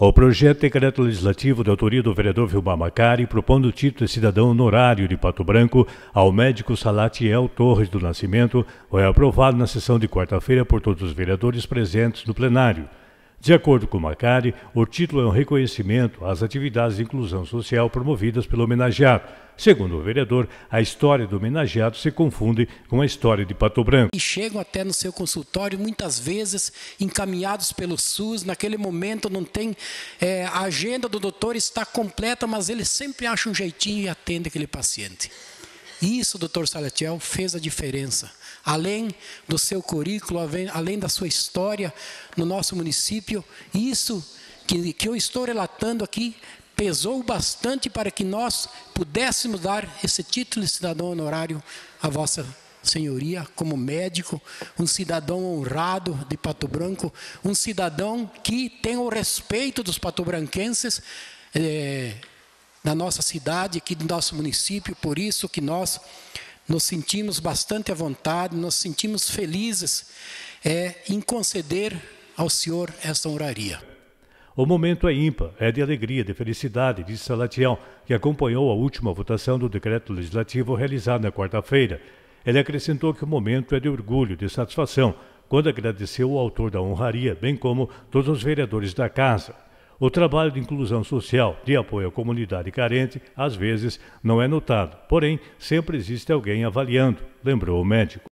O projeto de é decreto legislativo de autoria do vereador Vilmar Macari, propondo o título de cidadão honorário de Pato Branco ao médico Salatiel Torres do Nascimento, foi aprovado na sessão de quarta-feira por todos os vereadores presentes no plenário. De acordo com Macari, o título é um reconhecimento às atividades de inclusão social promovidas pelo homenageado. Segundo o vereador, a história do homenageado se confunde com a história de Pato Branco. E chegam até no seu consultório, muitas vezes encaminhados pelo SUS. Naquele momento não tem. É, a agenda do doutor está completa, mas ele sempre acha um jeitinho e atende aquele paciente isso, doutor Salatiel, fez a diferença. Além do seu currículo, além da sua história no nosso município, isso que, que eu estou relatando aqui pesou bastante para que nós pudéssemos dar esse título de cidadão honorário à vossa senhoria como médico, um cidadão honrado de Pato Branco, um cidadão que tem o respeito dos patobranquenses, é, da nossa cidade, aqui do nosso município, por isso que nós nos sentimos bastante à vontade, nos sentimos felizes é, em conceder ao Senhor esta honraria O momento é ímpar, é de alegria, de felicidade, disse Salatião, que acompanhou a última votação do decreto legislativo realizado na quarta-feira. Ele acrescentou que o momento é de orgulho, de satisfação, quando agradeceu o autor da honraria, bem como todos os vereadores da casa. O trabalho de inclusão social, de apoio à comunidade carente, às vezes não é notado, porém, sempre existe alguém avaliando, lembrou o médico.